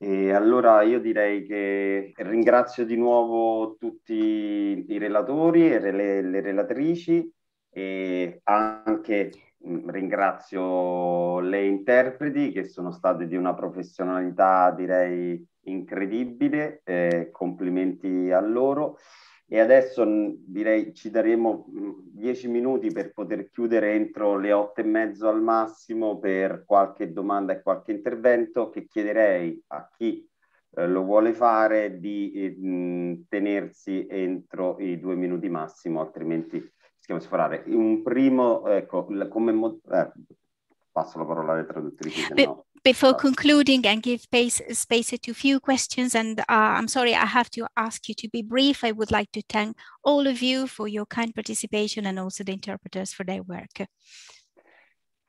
E allora io direi che ringrazio di nuovo tutti i relatori e le, le relatrici e anche mm, ringrazio le interpreti che sono state di una professionalità direi incredibile, eh, complimenti a loro. E adesso mm, direi ci daremo mm, dieci minuti per poter chiudere entro le otto e mezzo al massimo per qualche domanda e qualche intervento che chiederei a chi eh, lo vuole fare di eh, mm, tenersi entro i due minuti massimo, altrimenti rischiamo di sforare. Un primo, ecco, come... Eh, passo la parola alle traduttrici. Se no before concluding and give space, space to few questions, and uh, I'm sorry, I have to ask you to be brief. I would like to thank all of you for your kind participation and also the interpreters for their work.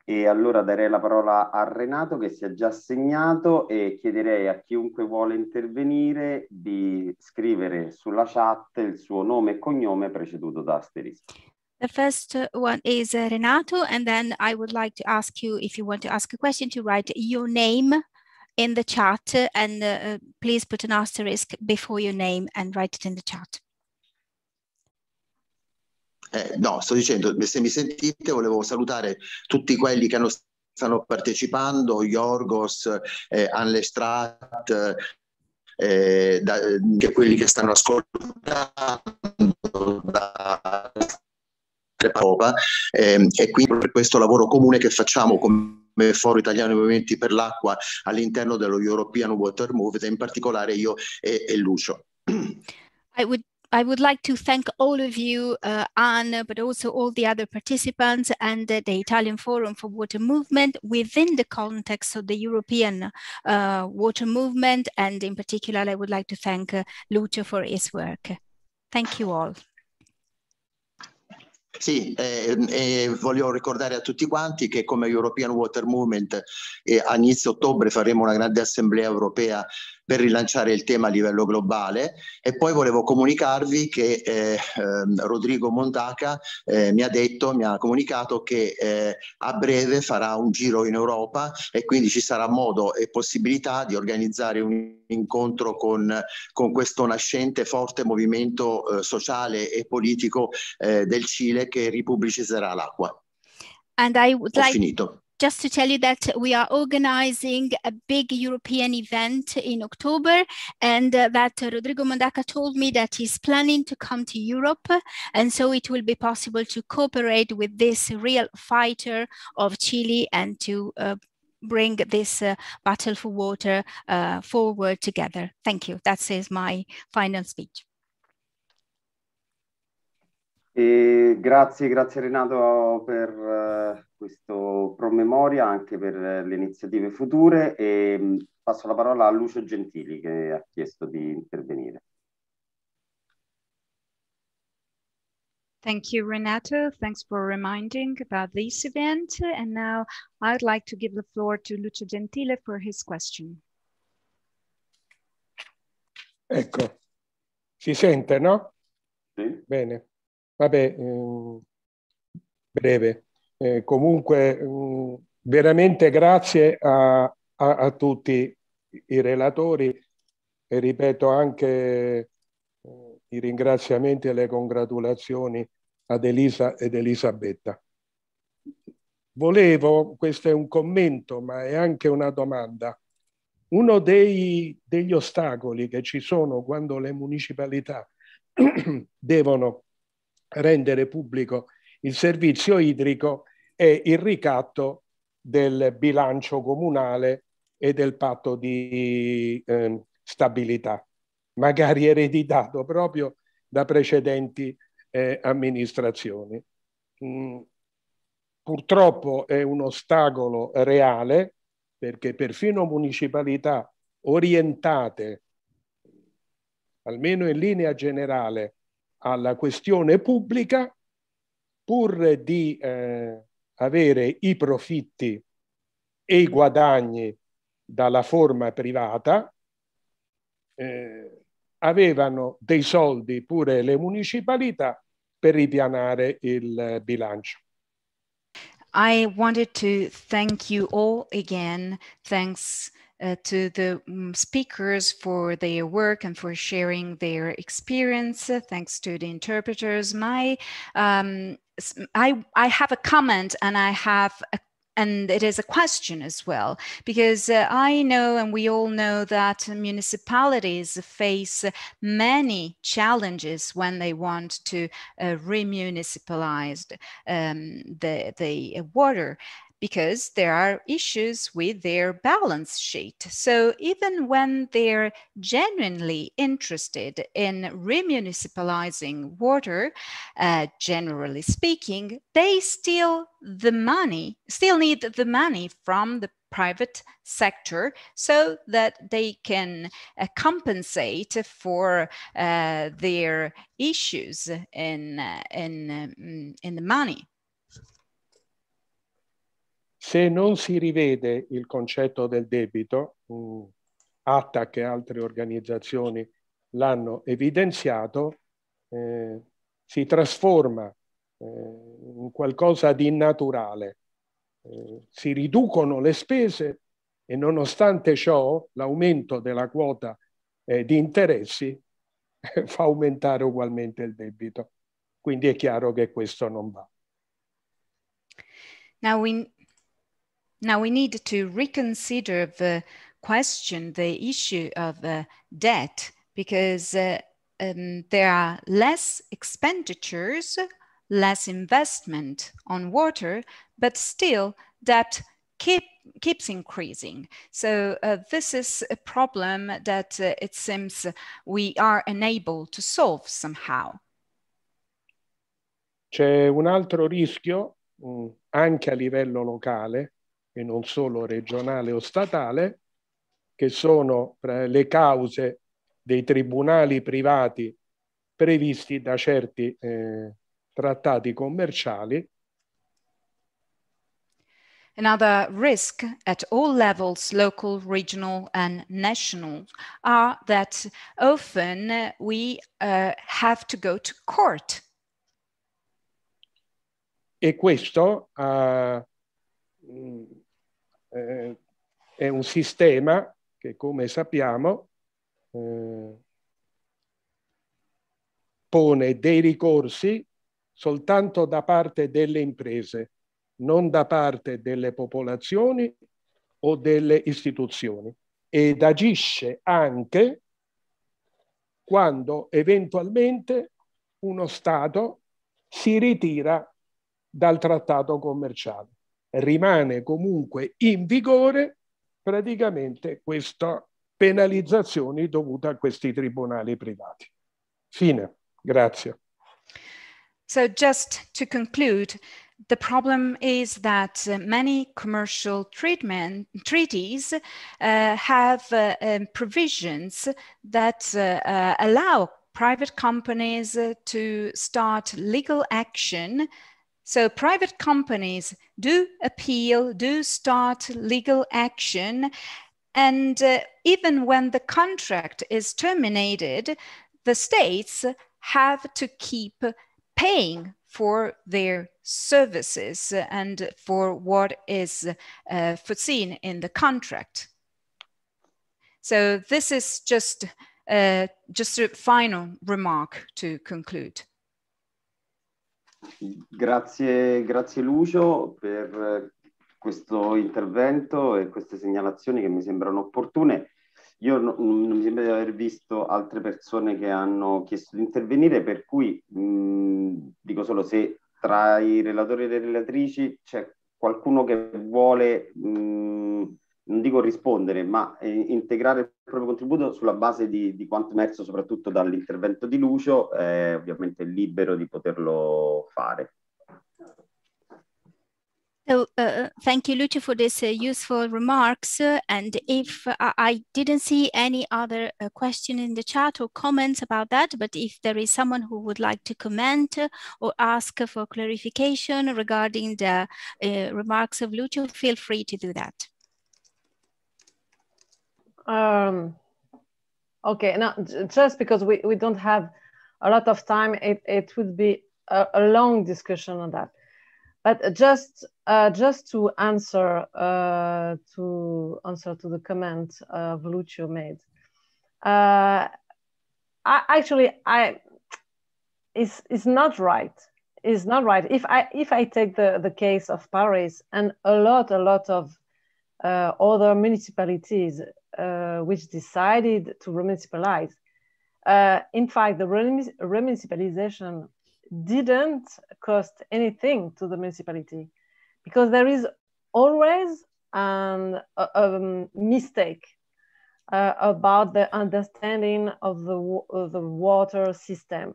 E allora darei la parola a Renato che si è già segnato e chiederei a chiunque vuole intervenire di scrivere sulla chat il suo nome e cognome preceduto da asterisco. The first one is uh, Renato, and then I would like to ask you, if you want to ask a question, to write your name in the chat, and uh, uh, please put an asterisk before your name and write it in the chat. Eh, no, sto dicendo, se mi sentite, volevo salutare tutti quelli che hanno, stanno partecipando, Yorgos, eh, Anlestrat, eh, da, quelli che stanno ascoltando da Europa ehm, e quindi per questo lavoro comune che facciamo come Foro Italiano dei Movimenti per l'Acqua all'interno dello European Water Movement, in particolare io e, e Lucio. I would I would like to thank all of you, uh, Anne, but also all the other participants and uh, the Italian Forum for Water Movement within the context of the European uh, Water Movement. And in particular, I would like to thank uh, Lucio for his work. Thank you all. Sì, eh, eh, voglio ricordare a tutti quanti che come European Water Movement eh, a inizio ottobre faremo una grande assemblea europea per rilanciare il tema a livello globale e poi volevo comunicarvi che eh, ehm, Rodrigo Montaca eh, mi ha detto, mi ha comunicato che eh, a breve farà un giro in Europa e quindi ci sarà modo e possibilità di organizzare un incontro con, con questo nascente forte movimento eh, sociale e politico eh, del Cile che ripubblicizzerà l'acqua. And I would Ho like finito. just to tell you that we are organizing a big European event in October and uh, that Rodrigo Mondaca told me that he's planning to come to Europe. And so it will be possible to cooperate with this real fighter of Chile and to uh, bring this uh, battle for water uh, forward together. Thank you. That is my final speech. E grazie, grazie Renato per eh, questo promemoria, anche per le iniziative future e mm, passo la parola a Lucio Gentili che ha chiesto di intervenire. Thank you, Renato. Thanks for reminding about this event. And now I'd like to give the floor to Lucio Gentile for his question. Ecco, si sente, no? Sì. Bene. Vabbè, ehm, breve. Eh, comunque, mh, mm, veramente grazie a, a, a, tutti i relatori e ripeto anche eh, i ringraziamenti e le congratulazioni ad Elisa ed Elisabetta. Volevo, questo è un commento, ma è anche una domanda. Uno dei, degli ostacoli che ci sono quando le municipalità devono rendere pubblico il servizio idrico e il ricatto del bilancio comunale e del patto di eh, stabilità, magari ereditato proprio da precedenti eh, amministrazioni. Mm, purtroppo è un ostacolo reale perché perfino municipalità orientate, almeno in linea generale, alla questione pubblica pur di eh, avere i profitti e i guadagni dalla forma privata, eh, avevano dei soldi pure le municipalità per ripianare il eh, bilancio. I wanted to thank you all again. Thanks uh, to the mm, speakers for their work and for sharing their experience. Uh, thanks to the interpreters. My, um, I, I have a comment and I have a and it is a question as well because uh, i know and we all know that municipalities face many challenges when they want to uh, remunicipalize um, the, the water because there are issues with their balance sheet. So even when they're genuinely interested in remunicipalizing water, uh, generally speaking, they still the money, still need the money from the private sector so that they can uh, compensate for uh, their issues in, uh, in, um, in the money. Se non si rivede il concetto del debito, mm, ATTAC e altre organizzazioni l'hanno evidenziato, eh, si trasforma eh, in qualcosa di innaturale. Eh, si riducono le spese e nonostante ciò l'aumento della quota eh, di interessi eh, fa aumentare ugualmente il debito. Quindi è chiaro che questo non va. Now we Now we need to reconsider the question, the issue of uh, debt, because uh, um, there are less expenditures, less investment on water, but still debt keep, keeps increasing. So uh, this is a problem that uh, it seems we are unable to solve somehow. C'è un altro rischio, mm, anche a livello locale, e non solo regionale o statale, che sono eh, le cause dei tribunali privati previsti da certi eh, trattati commerciali. Another risk at all levels, local, regional, and national, are that often we uh, have to go to court. E questo uh, è un sistema che, come sappiamo, eh, pone dei ricorsi soltanto da parte delle imprese, non da parte delle popolazioni o delle istituzioni ed agisce anche quando eventualmente uno Stato si ritira dal trattato commerciale. Rimane comunque in vigore praticamente questa penalizzazione dovuta a questi tribunali privati. Fine. Grazie. So just to conclude, the problem is that uh, many commercial treatment treaties uh, have uh, um, provisions that uh, uh, allow private companies uh, to start legal action So private companies do appeal, do start legal action. And uh, even when the contract is terminated, the states have to keep paying for their services and for what is uh, foreseen in the contract. So this is just, uh, just a final remark to conclude. Grazie, grazie Lucio per eh, questo intervento e queste segnalazioni che mi sembrano opportune. Io no, non mi sembra di aver visto altre persone che hanno chiesto di intervenire, per cui mh, dico solo se tra i relatori e le relatrici c'è qualcuno che vuole mh, non dico rispondere, ma eh, integrare il proprio contributo sulla base di, di quanto emerso soprattutto dall'intervento di Lucio, è eh, ovviamente libero di poterlo fare. So uh, uh, thank you, Lucio, for this uh, useful remarks. Uh, and if uh, I didn't see any other uh, question in the chat or comments about that, but if there is someone who would like to comment or ask for clarification regarding the remarks of Lucio, feel free to do that. Um, okay, now just because we, we don't have a lot of time, it, it would be a, a long discussion on that. But just uh, just to answer uh, to answer to the comment uh, Lucio made, uh, I, actually I it's, it's not right. It's not right. If I if I take the, the case of Paris and a lot a lot of uh, other municipalities uh, which decided to remunicipalize. Uh, in fact, the remunicipalization didn't cost anything to the municipality because there is always an, a, a mistake uh, about the understanding of the, of the water system.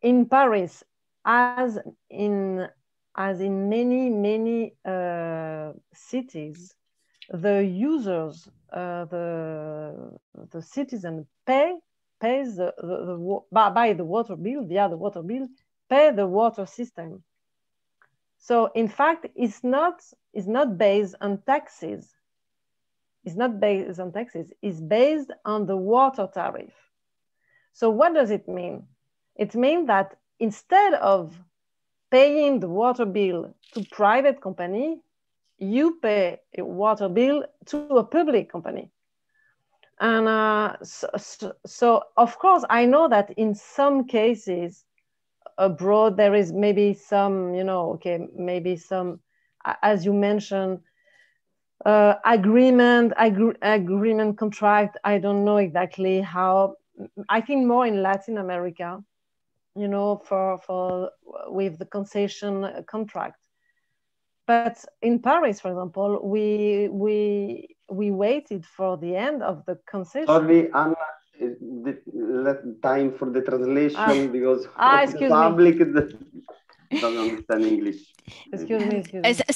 In Paris, as in, as in many, many uh, cities, the users, uh, the the citizen pay pays the, the, the by, the water bill via the water bill pay the water system. So in fact, it's not it's not based on taxes. It's not based on taxes. It's based on the water tariff. So what does it mean? It means that instead of paying the water bill to private company, you pay a water bill to a public company. And uh, so, so, of course, I know that in some cases abroad, there is maybe some, you know, okay, maybe some, as you mentioned, uh, agreement, agreement contract. I don't know exactly how. I think more in Latin America, you know, for, for with the concession contract but in Paris, for example, we we we waited for the end of the concession. Sorry, Anna, eh, the, time for the translation ah. because ah, the public. Me. understand English.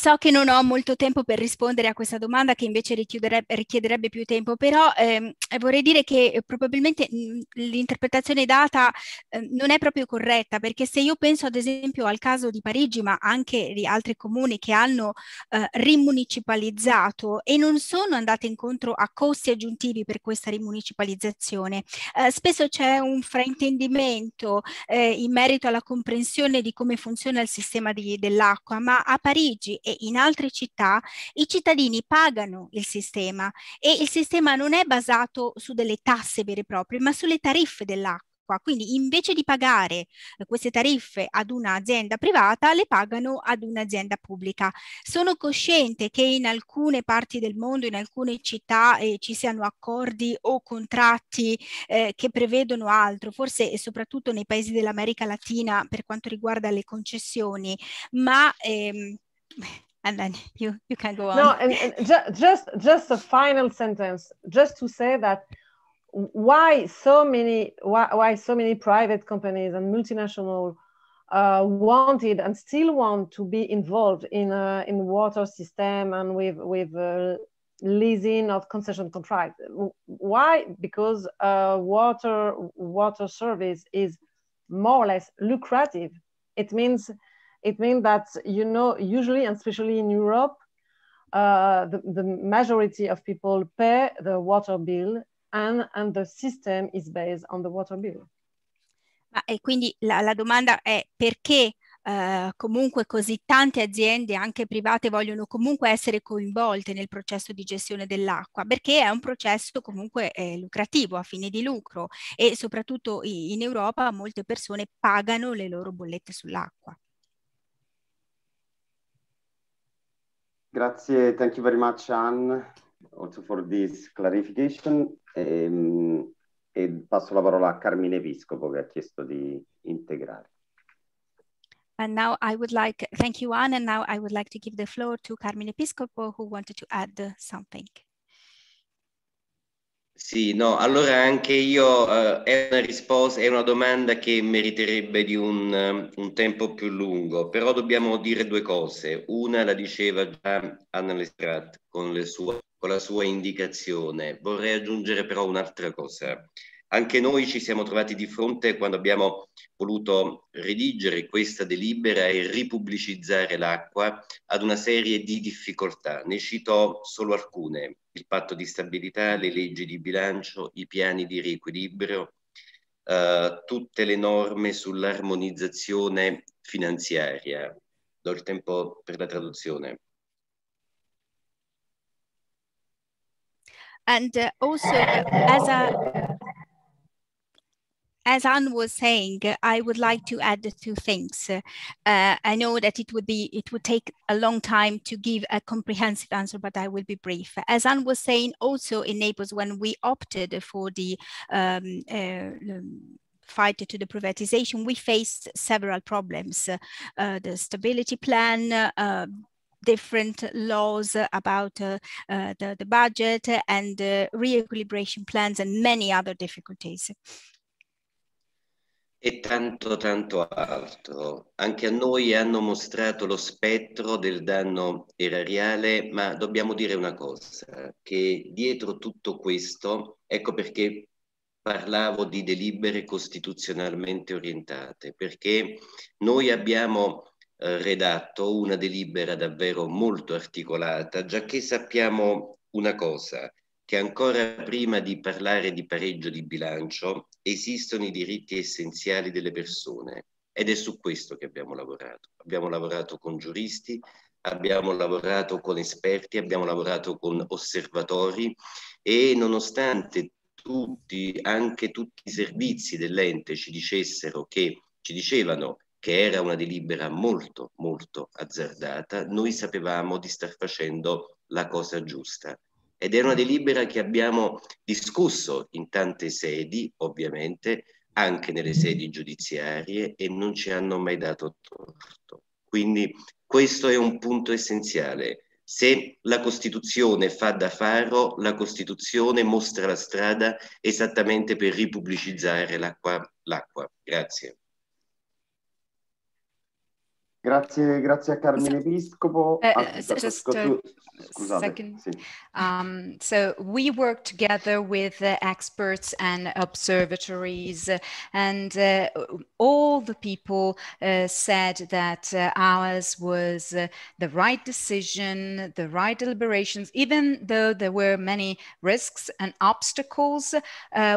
So che non ho molto tempo per rispondere a questa domanda che invece richiederebbe, più tempo, però ehm, eh, vorrei dire che eh, probabilmente mm, l'interpretazione data eh, non è proprio corretta perché se io penso ad esempio al caso di Parigi ma anche di altri comuni che hanno eh, rimunicipalizzato e non sono andate incontro a costi aggiuntivi per questa rimunicipalizzazione, eh, spesso c'è un fraintendimento eh, in merito alla comprensione di come funziona funziona il sistema di, dell'acqua, ma a Parigi e in altre città i cittadini pagano il sistema e il sistema non è basato su delle tasse vere e proprie, ma sulle tariffe dell'acqua acqua. Quindi invece di pagare eh, queste tariffe ad un'azienda privata, le pagano ad un'azienda pubblica. Sono cosciente che in alcune parti del mondo, in alcune città, eh, ci siano accordi o contratti eh, che prevedono altro, forse e soprattutto nei paesi dell'America Latina per quanto riguarda le concessioni, ma ehm, and then you, you can go on. No, and, and just just a final sentence, just to say that why so many why, why so many private companies and multinational uh, wanted and still want to be involved in uh, in water system and with with uh, leasing of concession contract. Why? Because uh, water water service is more or less lucrative. It means it means that you know usually and especially in Europe, uh, the the majority of people pay the water bill and, and the system is based on the water bill. Ma, e quindi la, la domanda è perché Uh, comunque così tante aziende, anche private, vogliono comunque essere coinvolte nel processo di gestione dell'acqua, perché è un processo comunque eh, lucrativo, a fine di lucro e soprattutto in Europa molte persone pagano le loro bollette sull'acqua. Grazie, thank you very much Anne also for this clarification. E, ehm, e passo la parola a Carmine Episcopo che ha chiesto di integrare. And now I would like, thank you Anne, and now I would like to give the floor to Carmine Episcopo who wanted to add something. Sì, no, allora anche io uh, è una risposta, è una domanda che meriterebbe di un, um, un, tempo più lungo, però dobbiamo dire due cose. Una la diceva già Anna Lestrat con le sue con la sua indicazione. Vorrei aggiungere però un'altra cosa. Anche noi ci siamo trovati di fronte quando abbiamo voluto redigere questa delibera e ripubblicizzare l'acqua ad una serie di difficoltà. Ne cito solo alcune, il patto di stabilità, le leggi di bilancio, i piani di riequilibrio, eh, tutte le norme sull'armonizzazione finanziaria. Do il tempo per la traduzione. And uh, also, as a as Anne was saying, I would like to add two things. Uh, I know that it would be it would take a long time to give a comprehensive answer, but I will be brief. As Anne was saying, also in Naples, when we opted for the um, uh, um, fight to the privatization, we faced several problems. Uh, the stability plan, uh, different laws about uh, uh, the, the, budget and uh, re-equilibration plans and many other difficulties. E tanto tanto altro. Anche a noi hanno mostrato lo spettro del danno erariale, ma dobbiamo dire una cosa, che dietro tutto questo, ecco perché parlavo di delibere costituzionalmente orientate, perché noi abbiamo eh, redatto una delibera davvero molto articolata, già che sappiamo una cosa, che ancora prima di parlare di pareggio di bilancio esistono i diritti essenziali delle persone ed è su questo che abbiamo lavorato. Abbiamo lavorato con giuristi, abbiamo lavorato con esperti, abbiamo lavorato con osservatori e nonostante tutti, anche tutti i servizi dell'ente ci dicessero che ci dicevano che era una delibera molto, molto azzardata, noi sapevamo di star facendo la cosa giusta. Ed è una delibera che abbiamo discusso in tante sedi, ovviamente, anche nelle sedi giudiziarie e non ci hanno mai dato torto. Quindi questo è un punto essenziale. Se la Costituzione fa da faro, la Costituzione mostra la strada esattamente per ripubblicizzare l'acqua. l'acqua. Grazie. Grazie, grazie a Carmine so, Uh, so just a Scusate. second. Sì. Um, so we work together with uh, experts and observatories, and uh, all the people uh, said that uh, ours was uh, the right decision, the right deliberations. Even though there were many risks and obstacles,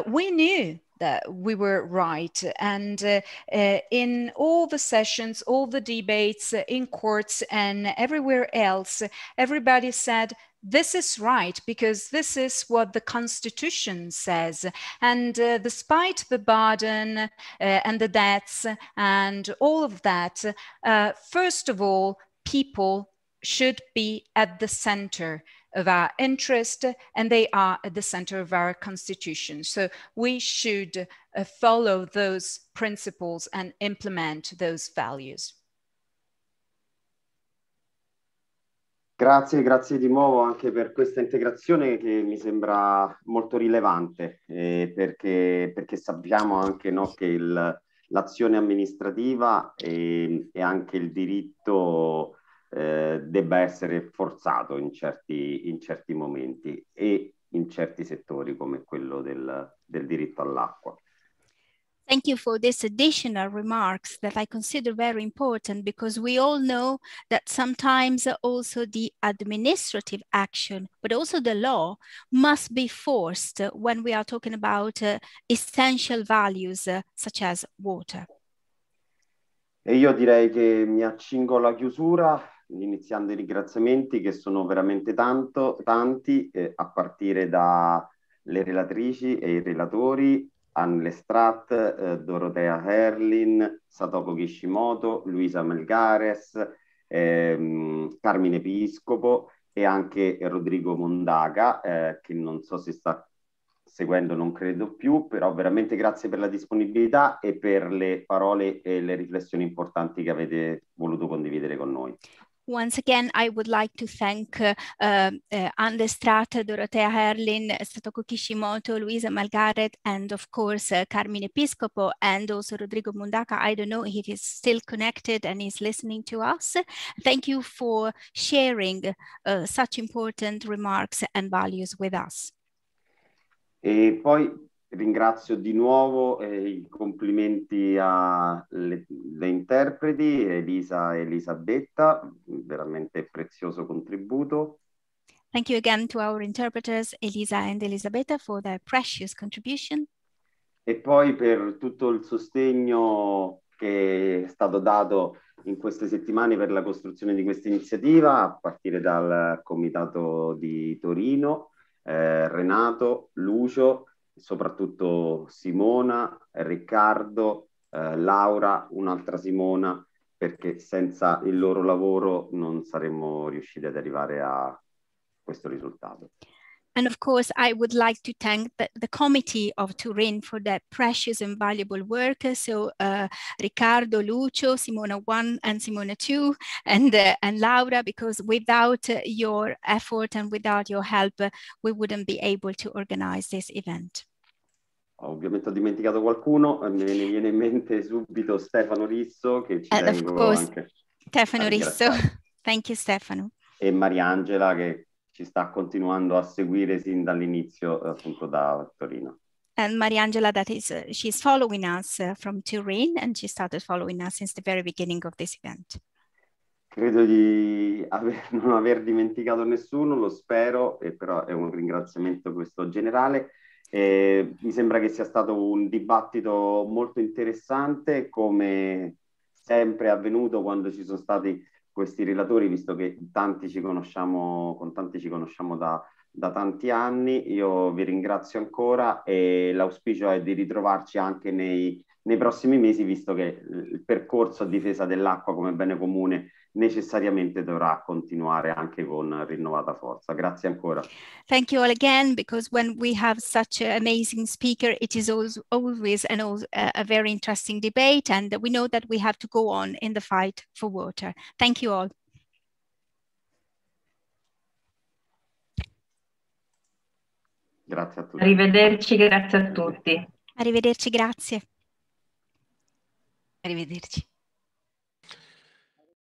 we knew that we were right. And uh, uh, in all the sessions, all the debates uh, in courts and everywhere else, everybody said, this is right because this is what the constitution says and uh, despite the burden uh, and the debts and all of that uh, first of all people should be at the center of our interest and they are at the center of our constitution. So we should uh, follow those principles and implement those values. Grazie, grazie di nuovo anche per questa integrazione che mi sembra molto rilevante eh, perché, perché, sappiamo anche no, che l'azione amministrativa e, e, anche il diritto eh, debba essere forzato in certi, in certi, momenti e in certi settori come quello del, del diritto all'acqua. Thank you for this additional remarks that I consider very important because we all know that sometimes also the administrative action, but also the law must be forced when we are talking about uh, essential values uh, such as water. E io direi che mi accingo alla chiusura iniziando i ringraziamenti che sono veramente tanto, tanti, eh, a partire dalle relatrici e i relatori, Anne Lestrat, eh, Dorotea Herlin, Satoko Kishimoto, Luisa Melgares, ehm, Carmine Episcopo e anche Rodrigo Mondaga, eh, che non so se sta seguendo, non credo più, però veramente grazie per la disponibilità e per le parole e le riflessioni importanti che avete voluto condividere con noi. Once again, I would like to thank uh, uh, Anne Strat, Dorothea Herlin, Satoko Kishimoto, Luisa Malgaret, and of course, uh, Carmine Episcopo, and also Rodrigo Mundaca. I don't know if he's still connected and is listening to us. Thank you for sharing uh, such important remarks and values with us. E poi Ringrazio di nuovo eh, i complimenti alle interpreti, Elisa e Elisabetta, veramente prezioso contributo. Thank you again to our interpreters Elisa and Elisabetta for their precious contribution. E poi per tutto il sostegno che è stato dato in queste settimane per la costruzione di questa iniziativa, a partire dal Comitato di Torino, eh, Renato, Lucio, soprattutto Simona, Riccardo, eh, Laura, un'altra Simona, perché senza il loro lavoro non saremmo riusciti ad arrivare a questo risultato. And of course, I would like to thank the, the committee of Turin for their precious and valuable work. So uh, Riccardo, Lucio, Simona 1 and Simona 2 and, uh, and Laura, because without uh, your effort and without your help, uh, we wouldn't be able to organize this event. Ovviamente ho dimenticato qualcuno, eh, me ne viene in mente subito Stefano Risso che ci And eh, tengo of course, anche. Stefano Risso, thank you Stefano. E Mariangela che ci sta continuando a seguire sin dall'inizio eh, appunto da Torino. And Mariangela, that is, uh, she's following us uh, from Turin and she started following us since the very beginning of this event. Credo di aver, non aver dimenticato nessuno, lo spero, e però è un ringraziamento questo generale. Eh, mi sembra che sia stato un dibattito molto interessante, come sempre è avvenuto quando ci sono stati questi relatori, visto che tanti ci conosciamo, con tanti ci conosciamo da, da tanti anni, io vi ringrazio ancora e l'auspicio è di ritrovarci anche nei, nei prossimi mesi, visto che eh, il percorso a difesa dell'acqua come bene comune necessariamente dovrà continuare anche con rinnovata forza. Grazie ancora. Thank you all again because when we have such an amazing speaker it is always an, a very interesting debate and we know that we have to go on in the fight for water. Thank you all. Grazie a tutti. Arrivederci, grazie a tutti. Arrivederci, grazie. Arrivederci.